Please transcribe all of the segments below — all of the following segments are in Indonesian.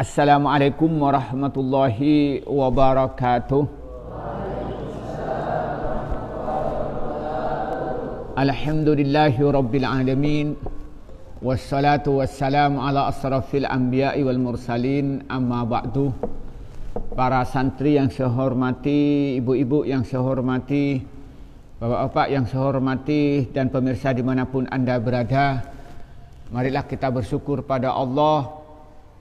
Assalamualaikum warahmatullahi wabarakatuh. Alhamdulillahi rabbil alamin. Wassalatu wassalamu ala asrafil anbiya'i wal mursalin amma ba'du. Para santri yang saya hormati, ibu-ibu yang saya hormati, bapak-bapak yang saya hormati dan pemirsa dimanapun anda berada. Marilah kita bersyukur pada Allah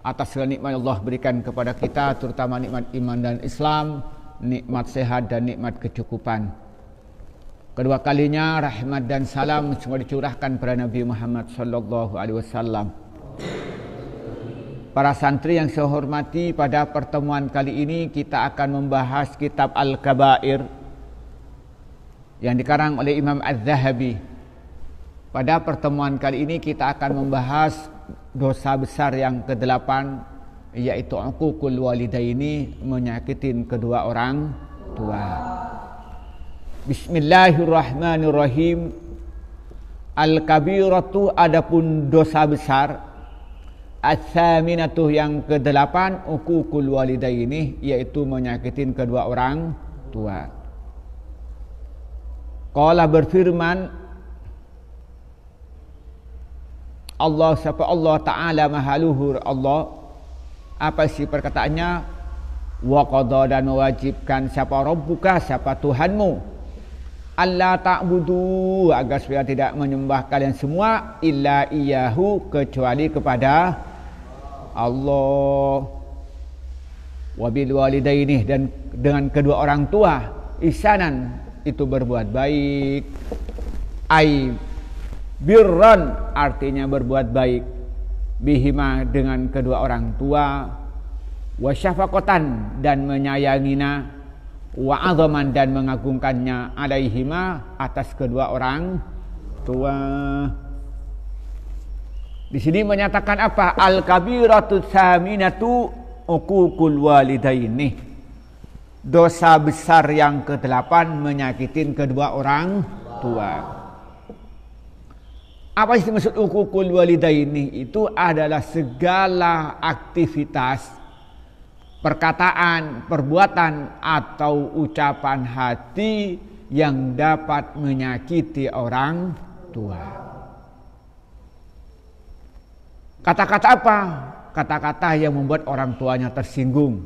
atas segala nikmat Allah berikan kepada kita terutama nikmat iman dan Islam, nikmat sehat dan nikmat kecukupan. Kedua kalinya rahmat dan salam semua dicurahkan kepada Nabi Muhammad sallallahu alaihi wasallam. Para santri yang saya hormati, pada pertemuan kali ini kita akan membahas kitab Al-Kabair yang dikarang oleh Imam Az-Zahabi. Pada pertemuan kali ini kita akan membahas dosa besar yang kedelapan yaitu uququl walidaini menyakitin kedua orang tua. Bismillahirrahmanirrahim. Al-kabiratu adapun dosa besar As-saminatu yang kedelapan Ukukul ini Yaitu menyakitin kedua orang tua Kala berfirman Allah siapa Allah Ta'ala maha luhur Allah apa sih perkataannya wa qadha dan wajibkan siapa rabbuka siapa Tuhanmu Allah ta'budu agar supaya tidak menyembah kalian semua illa iyahu kecuali kepada Allah wabil walidainih walidaini dan dengan kedua orang tua isanan itu berbuat baik aib birron artinya berbuat baik bihima dengan kedua orang tua wasyafakotan dan menyayangina wa dan mengagungkannya alaihima atas kedua orang tua di sini menyatakan apa al kabiratu saminatu ukukul walidaini dosa besar yang ke kedelapan menyakitin kedua orang tua apa yang dimaksud ukukul walidaini? Itu adalah segala aktivitas, perkataan, perbuatan, atau ucapan hati yang dapat menyakiti orang tua. Kata-kata apa? Kata-kata yang membuat orang tuanya tersinggung.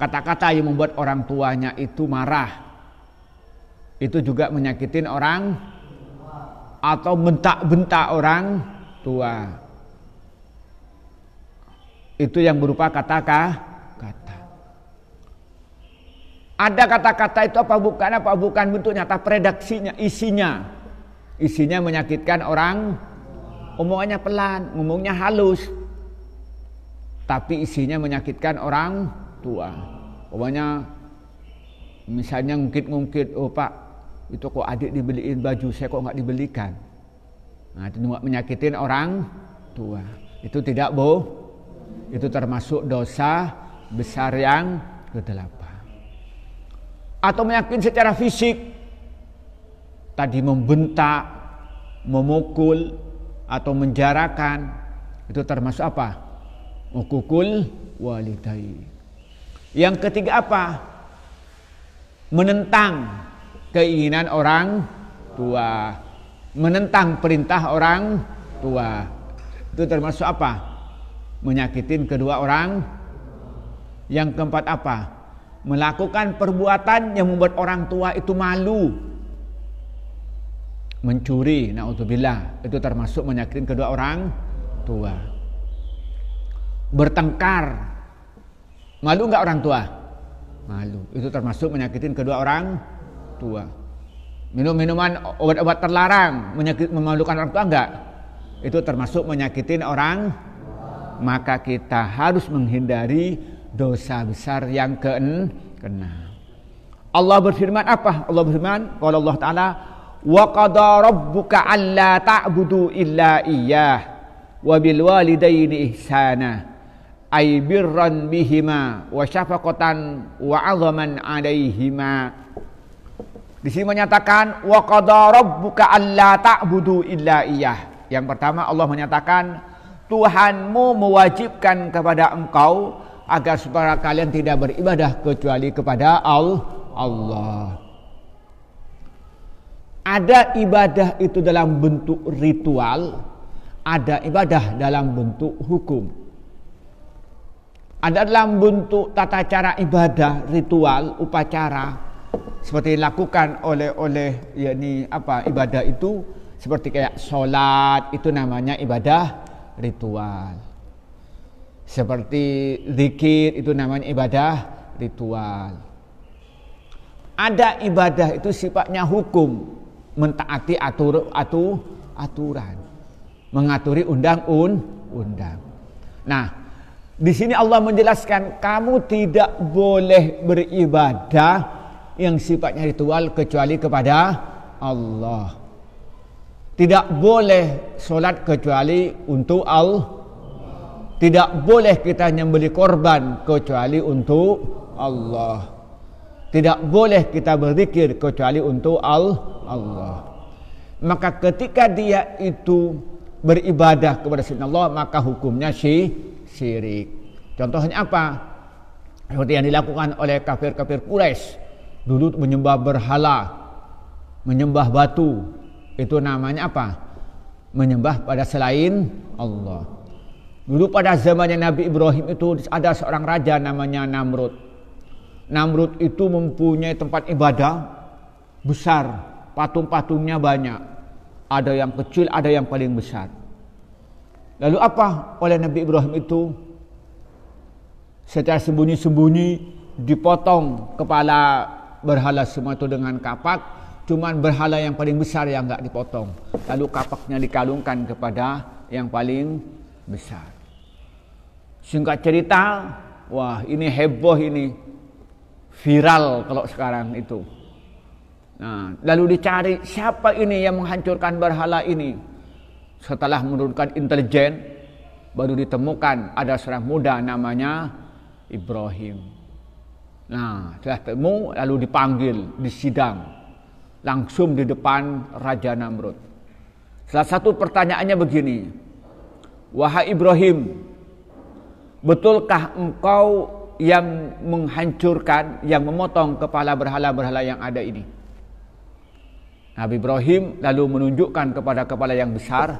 Kata-kata yang membuat orang tuanya itu marah. Itu juga menyakitin orang atau bentak-bentak orang tua. Itu yang berupa kata-kata. Ada kata-kata itu apa bukan apa bukan bentuknya, tapi redaksinya, isinya. Isinya menyakitkan orang, omongannya pelan, ngomongnya halus. Tapi isinya menyakitkan orang tua. Omongannya misalnya ngungkit-ngungkit, oh Pak, itu kok adik dibeliin baju saya kok nggak dibelikan nah, itu menyakitin orang tua itu tidak boh itu termasuk dosa besar yang kedelapan atau meyakini secara fisik tadi membentak memukul atau menjarakan itu termasuk apa mukul walidai yang ketiga apa menentang keinginan orang tua, menentang perintah orang tua. Itu termasuk apa? Menyakitin kedua orang. Yang keempat apa? Melakukan perbuatan yang membuat orang tua itu malu. Mencuri, naudzubillah, itu termasuk menyakitin kedua orang tua. Bertengkar. Malu nggak orang tua? Malu. Itu termasuk menyakitin kedua orang tua tua. Minum-minuman obat-obat terlarang menyakit, memalukan orang tua enggak? Itu termasuk menyakitin orang. Maka kita harus menghindari dosa besar yang keenam. Allah berfirman apa? Allah berfirman kalau Allah Taala wa qada rabbuka alla ta'budu illa iyyah wa bil walidayni ihsana ay birran bihima wa syafaqatan wa 'azaman 'alaihima di sini menyatakan wa buka Allah tak illa iyah. Yang pertama Allah menyatakan Tuhanmu mewajibkan kepada engkau agar supaya kalian tidak beribadah kecuali kepada Allah. Ada ibadah itu dalam bentuk ritual, ada ibadah dalam bentuk hukum. Ada dalam bentuk tata cara ibadah, ritual, upacara, seperti lakukan oleh oleh yakni apa ibadah itu seperti kayak sholat itu namanya ibadah ritual seperti zikir itu namanya ibadah ritual ada ibadah itu sifatnya hukum mentaati atur atu, aturan mengaturi undang-undang un nah di sini Allah menjelaskan kamu tidak boleh beribadah yang sifatnya ritual kecuali kepada Allah. Tidak boleh solat kecuali untuk Allah. Tidak boleh kita nyembeli korban kecuali untuk Allah. Tidak boleh kita berzikir kecuali untuk Allah. Maka ketika dia itu beribadah kepada Allah maka hukumnya si syirik. Contohnya apa? Seperti yang dilakukan oleh kafir-kafir Quraisy dulu menyembah berhala menyembah batu itu namanya apa menyembah pada selain Allah dulu pada zamannya Nabi Ibrahim itu ada seorang raja namanya Namrud Namrud itu mempunyai tempat ibadah besar patung-patungnya banyak ada yang kecil ada yang paling besar lalu apa oleh Nabi Ibrahim itu secara sembunyi-sembunyi dipotong kepala berhala semua itu dengan kapak cuman berhala yang paling besar yang nggak dipotong lalu kapaknya dikalungkan kepada yang paling besar singkat cerita wah ini heboh ini viral kalau sekarang itu nah lalu dicari siapa ini yang menghancurkan berhala ini setelah menurunkan intelijen baru ditemukan ada seorang muda namanya Ibrahim Nah, setelah temu lalu dipanggil, disidang. Langsung di depan Raja Namrud. Salah satu pertanyaannya begini. Wahai Ibrahim, betulkah engkau yang menghancurkan, yang memotong kepala berhala-berhala yang ada ini? Nabi Ibrahim lalu menunjukkan kepada kepala yang besar.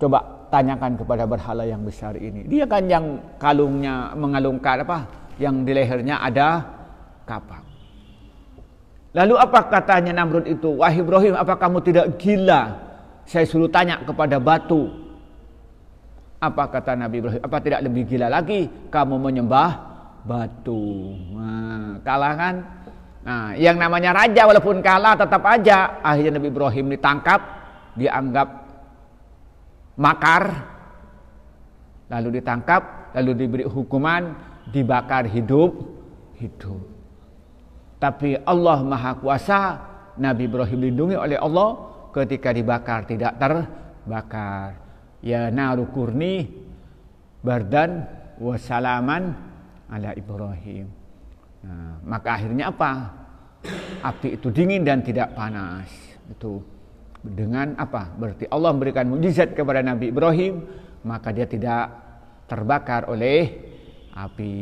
Coba tanyakan kepada berhala yang besar ini. Dia kan yang kalungnya mengalungkan apa? yang di lehernya ada kapak. Lalu apa katanya Namrud itu? Wah Ibrahim, apa kamu tidak gila? Saya suruh tanya kepada batu. Apa kata Nabi Ibrahim? Apa tidak lebih gila lagi? Kamu menyembah batu. Nah, kalangan. Nah, yang namanya raja walaupun kalah tetap aja. Akhirnya Nabi Ibrahim ditangkap, dianggap makar. Lalu ditangkap, lalu diberi hukuman dibakar hidup-hidup. Tapi Allah Maha Kuasa, Nabi Ibrahim lindungi oleh Allah ketika dibakar tidak terbakar. Ya naru kurni bardan wasalaman ala Ibrahim. Nah, maka akhirnya apa? Api itu dingin dan tidak panas. Itu dengan apa? Berarti Allah memberikan mujizat kepada Nabi Ibrahim, maka dia tidak terbakar oleh api.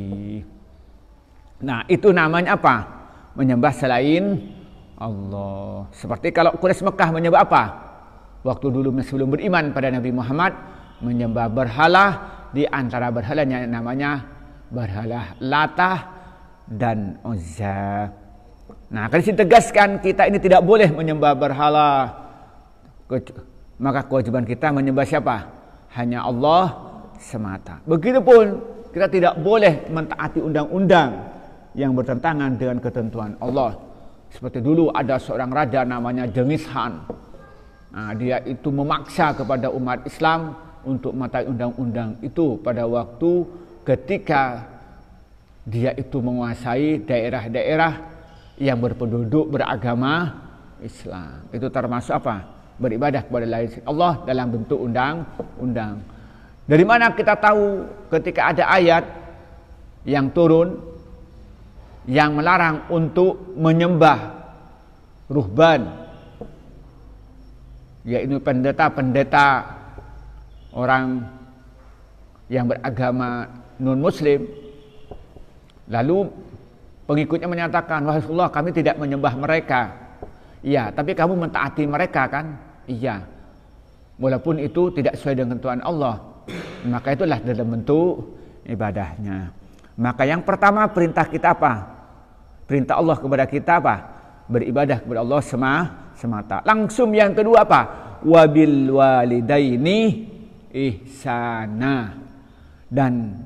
Nah, itu namanya apa? Menyembah selain Allah. Seperti kalau Quraisy Mekah menyembah apa? Waktu dulu sebelum beriman pada Nabi Muhammad menyembah berhala di antara berhalanya namanya berhala latah dan Uzza. Nah, saya ditegaskan kita ini tidak boleh menyembah berhala. Maka kewajiban kita menyembah siapa? Hanya Allah semata. Begitupun kita tidak boleh mentaati undang-undang yang bertentangan dengan ketentuan Allah. Seperti dulu ada seorang raja namanya Genghis Khan. Nah, dia itu memaksa kepada umat Islam untuk mentaati undang-undang itu pada waktu ketika dia itu menguasai daerah-daerah yang berpenduduk beragama Islam. Itu termasuk apa? Beribadah kepada lain Allah dalam bentuk undang-undang. Dari mana kita tahu ketika ada ayat yang turun yang melarang untuk menyembah ruhban yaitu pendeta-pendeta orang yang beragama non muslim lalu pengikutnya menyatakan wahai Allah kami tidak menyembah mereka iya tapi kamu mentaati mereka kan iya walaupun itu tidak sesuai dengan Tuhan Allah maka itulah dalam bentuk ibadahnya. Maka yang pertama perintah kita apa? Perintah Allah kepada kita apa? Beribadah kepada Allah semata. Langsung yang kedua apa? Wabil walidaini ihsana. Dan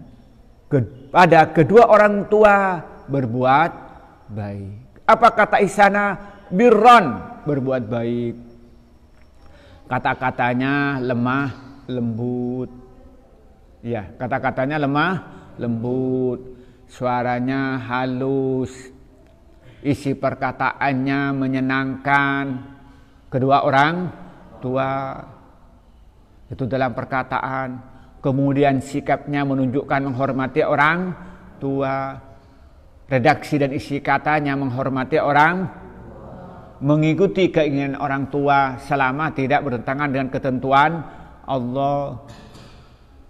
kepada kedua orang tua berbuat baik. Apa kata ihsana? Birron, berbuat baik. Kata-katanya lemah, lembut, Iya, kata-katanya lemah, lembut, suaranya halus, isi perkataannya menyenangkan. Kedua orang tua itu dalam perkataan, kemudian sikapnya menunjukkan menghormati orang tua. Redaksi dan isi katanya menghormati orang mengikuti keinginan orang tua selama tidak bertentangan dengan ketentuan Allah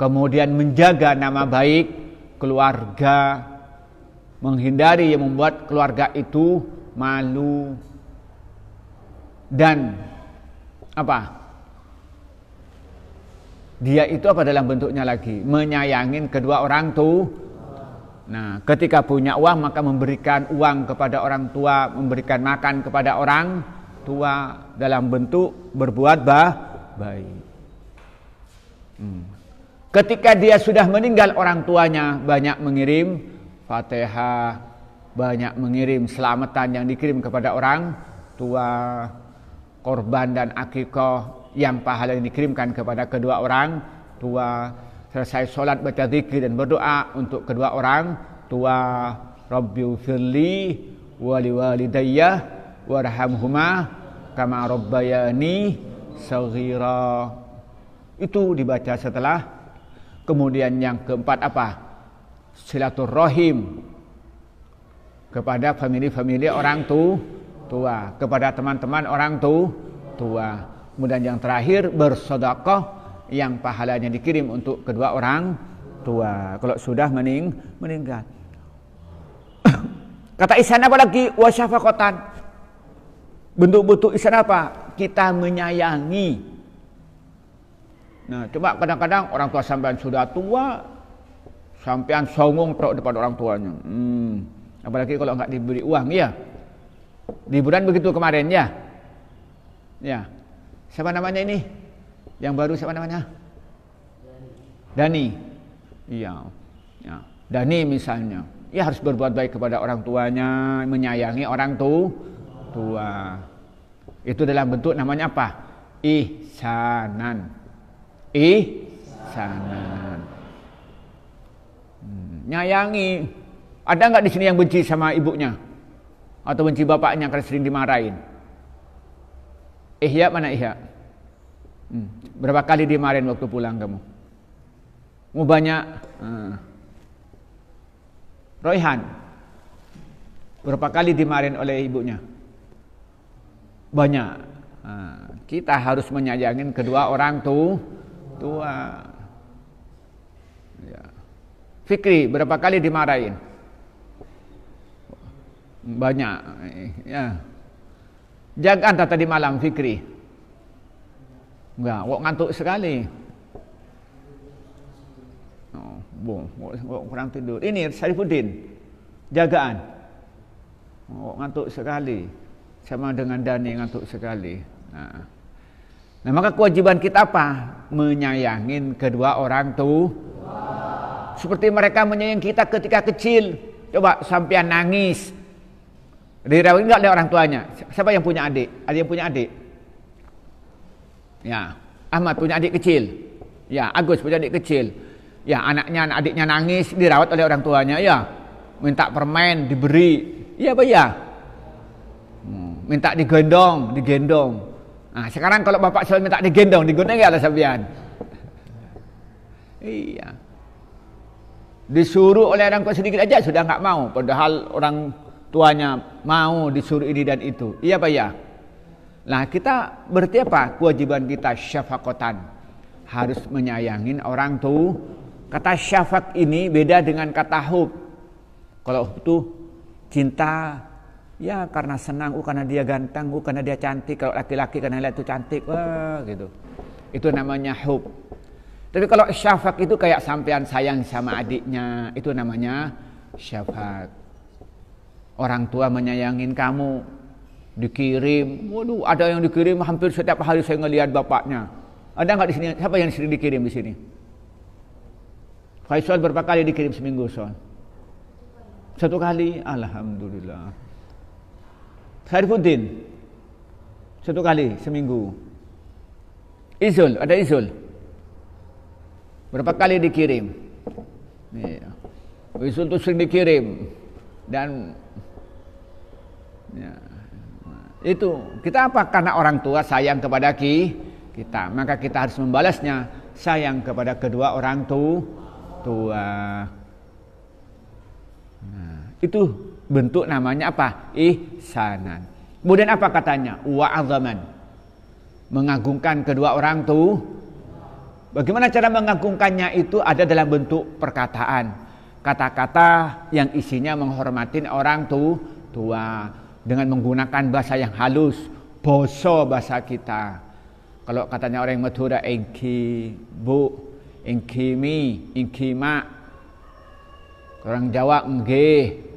kemudian menjaga nama baik keluarga, menghindari yang membuat keluarga itu malu dan apa? Dia itu apa dalam bentuknya lagi? Menyayangin kedua orang tuh. Nah, ketika punya uang maka memberikan uang kepada orang tua, memberikan makan kepada orang tua dalam bentuk berbuat bah baik. Hmm. Ketika dia sudah meninggal orang tuanya banyak mengirim Fatihah, banyak mengirim selamatan yang dikirim kepada orang tua, korban dan akikoh yang pahala yang dikirimkan kepada kedua orang tua. Selesai sholat baca zikir dan berdoa untuk kedua orang tua. Rabbi firli wali walidayya warhamhuma kama rabbayani saghira. Itu dibaca setelah Kemudian yang keempat apa? Silaturahim kepada famili-famili orang tu, tua, kepada teman-teman orang tu, tua. Kemudian yang terakhir bersodakoh yang pahalanya dikirim untuk kedua orang tua. Kalau sudah mening meninggal. Kata isan apa lagi? Wasyafakotan. Bentuk-bentuk isan apa? Kita menyayangi Nah, coba kadang-kadang orang tua sampean sudah tua, sampean songong tok depan orang tuanya. Hmm, apalagi kalau enggak diberi uang, ya. Liburan begitu kemarin ya. Ya. Siapa namanya ini? Yang baru siapa namanya? Dani. Iya. Ya. Dani misalnya. Ya harus berbuat baik kepada orang tuanya, menyayangi orang tu tua. Itu dalam bentuk namanya apa? Ihsanan sangat. Hmm, nyayangi. Ada nggak di sini yang benci sama ibunya? Atau benci bapaknya karena sering dimarahin? Ihya mana Ihya? Hmm, berapa kali dimarahin waktu pulang kamu? Mau banyak? Hmm. Royhan, berapa kali dimarahin oleh ibunya? Banyak. Ah, kita harus menyayangin kedua orang tuh tua. Ya. Fikri berapa kali dimarahin? Banyak. Ya. Jangan tadi malam Fikri. Enggak, kok ngantuk sekali. Oh, boh, kok kurang tidur. Ini Sarifuddin. Jagaan. Kok ngantuk sekali. Sama dengan Dani ngantuk sekali. Nah. Nah, maka kewajiban kita apa? Menyayangin kedua orang tua. Seperti mereka menyayang kita ketika kecil. Coba sampean nangis. Dirawat enggak oleh orang tuanya. Siapa yang punya adik? Ada yang punya adik? Ya, Ahmad punya adik kecil. Ya, Agus punya adik kecil. Ya, anaknya, anak adiknya nangis dirawat oleh orang tuanya. Ya, minta permen diberi. ya apa ya? Hmm, minta digendong, digendong Nah, sekarang kalau bapak saya tak digendong, digunakan nggak ada sabian? Iya. Disuruh oleh orang kok sedikit aja sudah nggak mau, padahal orang tuanya mau disuruh ini dan itu. Iya pak ya. Nah kita berarti apa? Kewajiban kita syafakotan harus menyayangin orang tuh. Kata syafak ini beda dengan kata hub. Kalau hub itu cinta Ya karena senang, uh, karena dia ganteng, uh, karena dia cantik. Kalau laki-laki karena lihat itu cantik, wah gitu. Itu namanya hub. Tapi kalau syafak itu kayak sampean sayang sama adiknya, itu namanya syafak. Orang tua menyayangin kamu, dikirim. Waduh, ada yang dikirim hampir setiap hari saya ngelihat bapaknya. Ada nggak di sini? Siapa yang sering dikirim di sini? Faisal berapa kali dikirim seminggu, Son? Satu kali, Alhamdulillah. Khairuddin satu kali seminggu izul ada izul berapa kali dikirim ya. izul itu sering dikirim dan ya. itu kita apa karena orang tua sayang kepada ki kita maka kita harus membalasnya sayang kepada kedua orang tu tua nah, itu bentuk namanya apa? Ihsanan. Kemudian apa katanya? Wa'azaman. Mengagungkan kedua orang tuh. Bagaimana cara mengagungkannya itu ada dalam bentuk perkataan. Kata-kata yang isinya menghormatin orang tuh tua dengan menggunakan bahasa yang halus, boso bahasa kita. Kalau katanya orang yang Madura engki bu, engki mi, Orang Jawa enggih,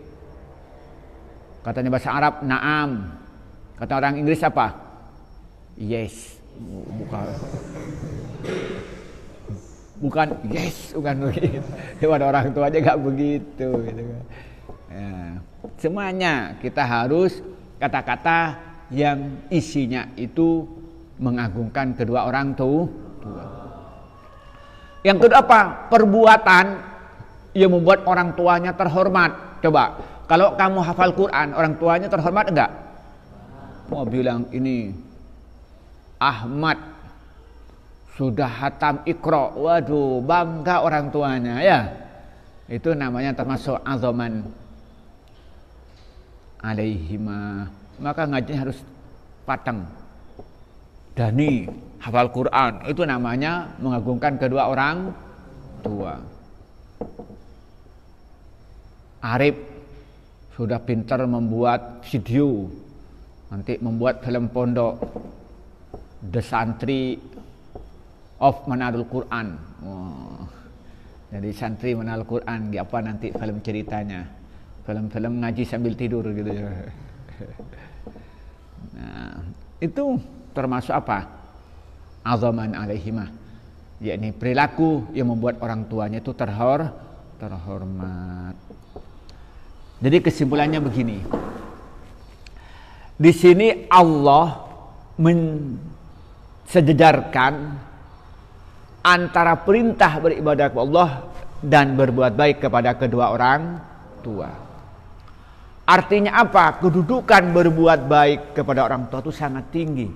Katanya bahasa Arab naam. Kata orang Inggris apa? Yes. Bukan. Bukan yes, bukan begitu. Ada orang tua aja gak begitu. Gitu. Kan. Ya. Semuanya kita harus kata-kata yang isinya itu mengagungkan kedua orang tua. Yang kedua apa? Perbuatan yang membuat orang tuanya terhormat. Coba kalau kamu hafal Quran, orang tuanya terhormat enggak? Mau bilang ini Ahmad sudah hatam ikro, waduh bangga orang tuanya ya. Itu namanya termasuk azoman alaihima. Maka ngajinya harus patang. Dani hafal Quran itu namanya mengagungkan kedua orang tua. Arif sudah pintar membuat video nanti membuat film pondok The Santri of Manarul Quran oh. jadi santri Manarul Quran di apa nanti film ceritanya film-film ngaji sambil tidur gitu ya nah itu termasuk apa azaman alaihimah yakni perilaku yang membuat orang tuanya itu terhor terhormat jadi kesimpulannya begini. Di sini Allah mensejajarkan antara perintah beribadah kepada Allah dan berbuat baik kepada kedua orang tua. Artinya apa? Kedudukan berbuat baik kepada orang tua itu sangat tinggi.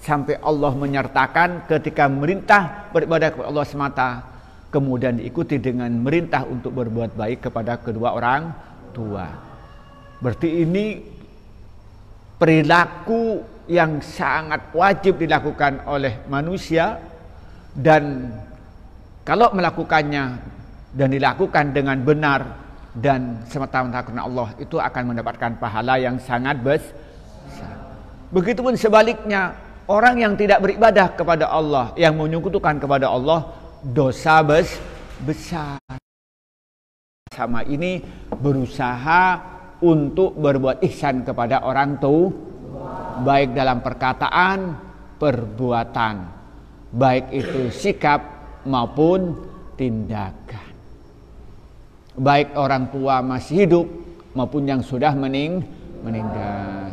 Sampai Allah menyertakan ketika merintah beribadah kepada Allah semata. Kemudian diikuti dengan merintah untuk berbuat baik kepada kedua orang tua. Berarti ini perilaku yang sangat wajib dilakukan oleh manusia dan kalau melakukannya dan dilakukan dengan benar dan semata-mata karena Allah itu akan mendapatkan pahala yang sangat besar. Begitupun sebaliknya, orang yang tidak beribadah kepada Allah, yang menyekutukan kepada Allah, dosa besar. Sama ini berusaha untuk berbuat ihsan kepada orang tua baik dalam perkataan, perbuatan, baik itu sikap maupun tindakan. Baik orang tua masih hidup maupun yang sudah mening meninggal.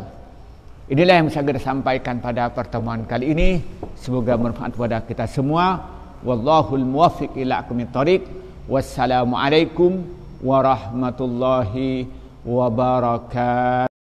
Inilah yang saya sampaikan pada pertemuan kali ini. Semoga bermanfaat kepada kita semua. Wallahul muwaffiq ila aqwamit wassalamu Wassalamualaikum warahmatullahi wabarakatuh.